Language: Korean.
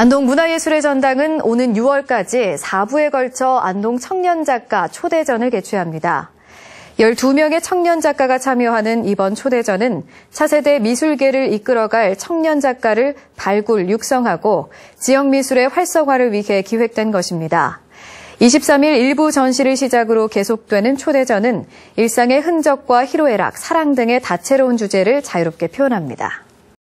안동 문화예술의 전당은 오는 6월까지 4부에 걸쳐 안동 청년 작가 초대전을 개최합니다. 12명의 청년 작가가 참여하는 이번 초대전은 차세대 미술계를 이끌어갈 청년 작가를 발굴, 육성하고 지역 미술의 활성화를 위해 기획된 것입니다. 23일 일부 전시를 시작으로 계속되는 초대전은 일상의 흔적과 희로애락, 사랑 등의 다채로운 주제를 자유롭게 표현합니다.